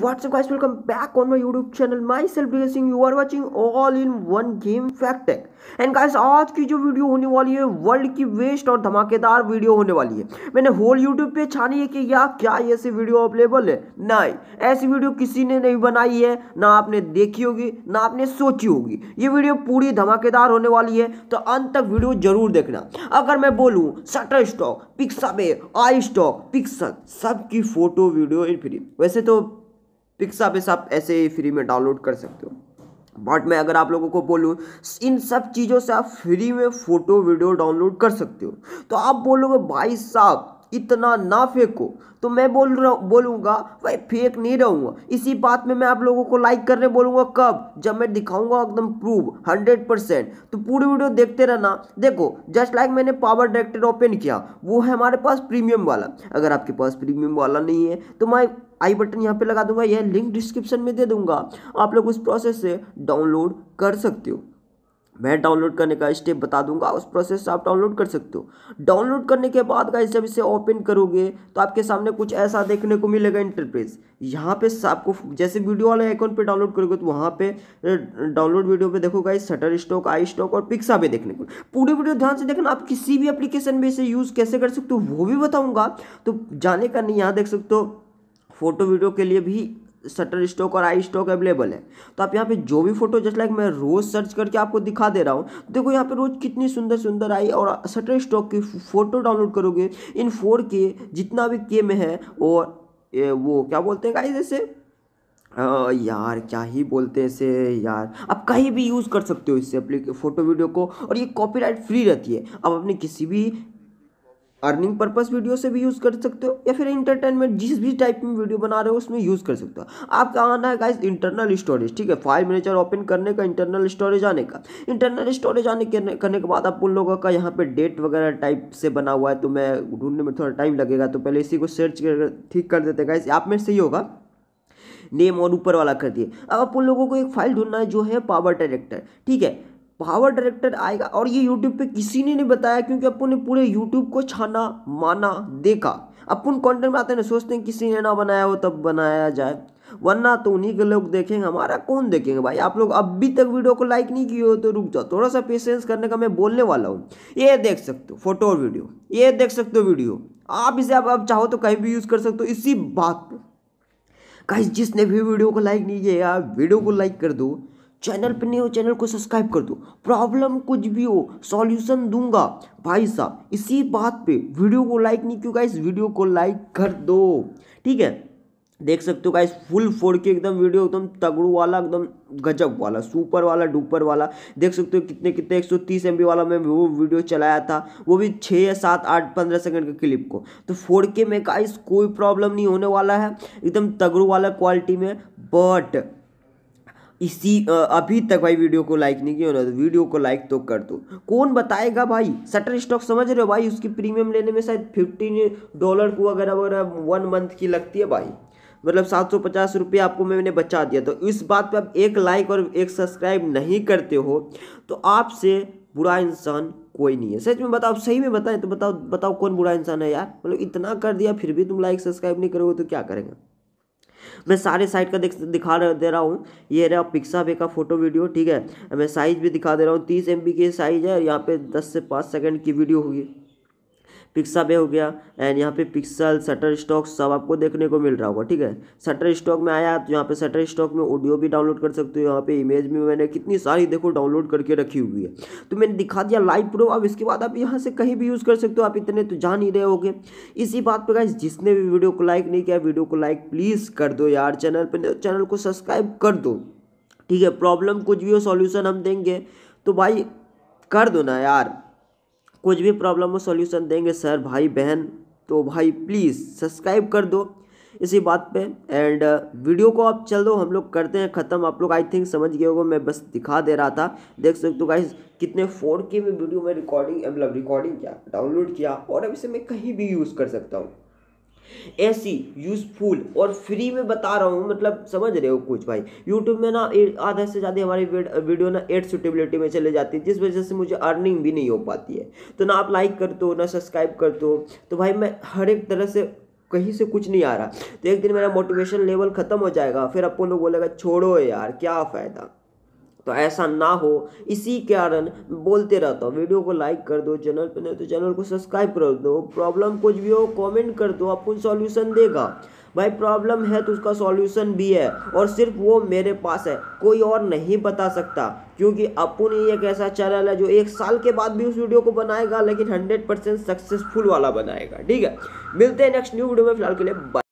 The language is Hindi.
WhatsApp guys welcome back on my YouTube channel myself Singh you are watching all in one game fact tech and guys आज की जो वीडियो होने वाली है वर्ल्ड की वेस्ट और धमाकेदार वीडियो होने वाली है मैंने होल यूट्यूब पे छानी है कि या क्या ऐसी वीडियो अवेलेबल है नहीं ऐसी वीडियो किसी ने नहीं बनाई है ना आपने देखी होगी ना आपने सोची होगी ये वीडियो पूरी धमाकेदार होने वाली है तो अंत तक वीडियो जरूर देखना अगर मैं बोलूँ Shutterstock Pixabay iStock Pexels सबकी फोटो वीडियो फ्री वैसे तो पिक्सा पे आप ऐसे ही फ्री में डाउनलोड कर सकते हो बट मैं अगर आप लोगों को बोलूँ इन सब चीज़ों से आप फ्री में फ़ोटो वीडियो डाउनलोड कर सकते हो तो आप बोलोगे भाई साहब इतना ना फेंको तो मैं बोल रहा बोलूँगा भाई फेंक नहीं रहूँगा इसी बात में मैं आप लोगों को लाइक करने बोलूँगा कब जब मैं दिखाऊँगा एकदम प्रूव हंड्रेड परसेंट तो पूरी वीडियो देखते रहना देखो जस्ट लाइक मैंने पावर डायरेक्टर ओपन किया वो है हमारे पास प्रीमियम वाला अगर आपके पास प्रीमियम वाला नहीं है तो मैं आई बटन यहाँ पर लगा दूंगा यह लिंक डिस्क्रिप्शन में दे दूँगा आप लोग उस प्रोसेस से डाउनलोड कर सकते हो मैं डाउनलोड करने का स्टेप बता दूंगा उस प्रोसेस से आप डाउनलोड कर सकते हो डाउनलोड करने के बाद गाइस जब इसे ओपन करोगे तो आपके सामने कुछ ऐसा देखने को मिलेगा इंटरप्रेस यहाँ पे आपको जैसे वीडियो वाले आइकॉन पे डाउनलोड करोगे तो वहाँ पे डाउनलोड वीडियो पे देखो guys Shutterstock iStock और पिक्सा पे देखने को पूरी वीडियो ध्यान से देखना आप किसी भी एप्लीकेशन में इसे यूज़ कैसे कर सकते हो वो भी बताऊँगा तो जाने का नहीं यहाँ देख सकते हो फोटो वीडियो के लिए भी शटर स्टॉक और आई स्टॉक अवेलेबल है तो आप यहाँ पे जो भी फोटो जस्ट लाइक मैं रोज़ सर्च करके आपको दिखा दे रहा हूँ तो देखो यहाँ पे रोज़ कितनी सुंदर सुंदर आई और शटर स्टॉक की फ़ोटो डाउनलोड करोगे इन फोर के जितना भी के में है और ए, वो क्या बोलते हैं गाइस जैसे यार क्या ही बोलते हैं इसे यार आप कहीं भी यूज़ कर सकते हो इससे अपने फ़ोटो वीडियो को और ये कॉपीराइट फ्री रहती है आप अपने किसी भी अर्निंग पर्पज़ वीडियो से भी यूज़ कर सकते हो या फिर इंटरटेनमेंट जिस भी टाइप में वीडियो बना रहे हो उसमें यूज़ कर सकते हो आपका आना है गाइस इंटरनल स्टोरेज ठीक है फाइल मैनेजर ओपन करने का इंटरनल स्टोरेज आने का इंटरनल स्टोरेज आने करने, करने के बाद आप उन लोगों का यहाँ पे डेट वगैरह टाइप से बना हुआ है तो मैं ढूंढने में थोड़ा टाइम लगेगा तो पहले इसी को सर्च कर ठीक कर देते गाइस आप में सही होगा नेम और ऊपर वाला कर दिए अब आप उन लोगों को एक फाइल ढूंढना है जो है पावर डायरेक्टर ठीक है पावर डायरेक्टर आएगा और ये यूट्यूब पे किसी ने नहीं बताया क्योंकि अपन ने पूरे यूट्यूब को छाना माना देखा अपन कंटेंट बनाते हैं सोचते हैं किसी ने ना बनाया हो तब बनाया जाए वरना तो उन्हीं के लोग देखेंगे हमारा कौन देखेंगे भाई आप लोग अभी तक वीडियो को लाइक नहीं किए हो तो रुक जाओ थोड़ा सा पेशेंस करने का मैं बोलने वाला हूँ ये देख सकते हो फोटो और वीडियो ये देख सकते हो वीडियो आप इसे आप, आप चाहो तो कहीं भी यूज़ कर सकते हो इसी बात पर कहीं जिसने भी वीडियो को लाइक नहीं किया वीडियो को लाइक कर दो चैनल पर नहीं हो चैनल को सब्सक्राइब कर दो प्रॉब्लम कुछ भी हो सॉल्यूशन दूंगा भाई साहब इसी बात पे वीडियो को लाइक नहीं क्यों इस वीडियो को लाइक कर दो ठीक है देख सकते हो गाइस फुल फोड़ के एकदम वीडियो एकदम तगड़ू वाला एकदम गजब वाला सुपर वाला डुपर वाला देख सकते हो कितने कितने 130 बी वाला मैं वो वीडियो चलाया था वो भी छः या सात आठ पंद्रह सेकंड के क्लिप को तो फोड़ के में गाइस कोई प्रॉब्लम नहीं होने वाला है एकदम तगड़ू वाला क्वालिटी में बट इसी अभी तक भाई वीडियो को लाइक नहीं किया तो वीडियो को लाइक तो कर दो कौन बताएगा भाई सटर स्टॉक समझ रहे हो भाई उसकी प्रीमियम लेने में शायद फिफ्टीन डॉलर को अगर अगर वन मंथ की लगती है भाई मतलब सात सौ पचास रुपये आपको मैंने बचा दिया तो इस बात पे आप एक लाइक और एक सब्सक्राइब नहीं करते हो तो आपसे बुरा इंसान कोई नहीं है सच में बताओ सही में बताएं तो बताओ बताओ कौन बुरा इंसान है यार मतलब इतना कर दिया फिर भी तुम लाइक सब्सक्राइब नहीं करोगे तो क्या करेंगे मैं सारे साइड का दिखा दे रहा हूँ ये रहा पिक्सा पे का फोटो वीडियो ठीक है मैं साइज़ भी दिखा दे रहा हूँ तीस एम की साइज़ है यहाँ पे दस से पाँच सेकेंड की वीडियो होगी पिक्सा पे हो गया एंड यहाँ पे पिक्सल सटर स्टॉक सब आपको देखने को मिल रहा होगा ठीक है सटर स्टॉक में आया तो यहाँ पे सटर स्टॉक में ऑडियो भी डाउनलोड कर सकते हो यहाँ पे इमेज भी मैंने कितनी सारी देखो डाउनलोड करके रखी हुई है तो मैंने दिखा दिया लाइव प्रो अब इसके बाद आप यहाँ से कहीं भी यूज़ कर सकते हो आप इतने तो जान ही रहे हो इसी बात पर गाइज जिसने भी वीडियो को लाइक नहीं किया वीडियो को लाइक प्लीज़ कर दो यार चैनल पर चैनल को सब्सक्राइब कर दो ठीक है प्रॉब्लम कुछ भी हो सॉल्यूशन हम देंगे तो भाई कर दो ना यार कुछ भी प्रॉब्लम हो सॉल्यूशन देंगे सर भाई बहन तो भाई प्लीज़ सब्सक्राइब कर दो इसी बात पे एंड वीडियो uh, को आप चल दो हम लोग करते हैं ख़त्म आप लोग आई थिंक समझ गए होगा मैं बस दिखा दे रहा था देख सकते हो गाइस कितने फोर के में वीडियो में रिकॉर्डिंग मतलब रिकॉर्डिंग किया डाउनलोड किया और अब इसे मैं कहीं भी यूज़ कर सकता हूँ ऐसी यूज़फुल और फ्री में बता रहा हूँ मतलब समझ रहे हो कुछ भाई यूट्यूब में ना आधा से ज़्यादा हमारी वीडियो ना एड सुटेबिलिटी में चले जाती है जिस वजह से मुझे अर्निंग भी नहीं हो पाती है तो ना आप लाइक करते हो ना सब्सक्राइब करते हो तो भाई मैं हर एक तरह से कहीं से कुछ नहीं आ रहा तो एक दिन मेरा मोटिवेशन लेवल ख़त्म हो जाएगा फिर अपन लोग बोलेगा छोड़ो यार क्या फ़ायदा तो ऐसा ना हो इसी कारण बोलते रहता हूँ वीडियो को लाइक कर दो चैनल पर नहीं तो चैनल को सब्सक्राइब कर दो प्रॉब्लम कुछ भी हो कमेंट कर दो आपको सॉल्यूशन देगा भाई प्रॉब्लम है तो उसका सॉल्यूशन भी है और सिर्फ वो मेरे पास है कोई और नहीं बता सकता क्योंकि अपुन ही एक ऐसा चैनल है जो एक साल के बाद भी उस वीडियो को बनाएगा लेकिन हंड्रेड परसेंट सक्सेसफुल वाला बनाएगा ठीक है मिलते हैं नेक्स्ट न्यू वीडियो में फिलहाल के लिए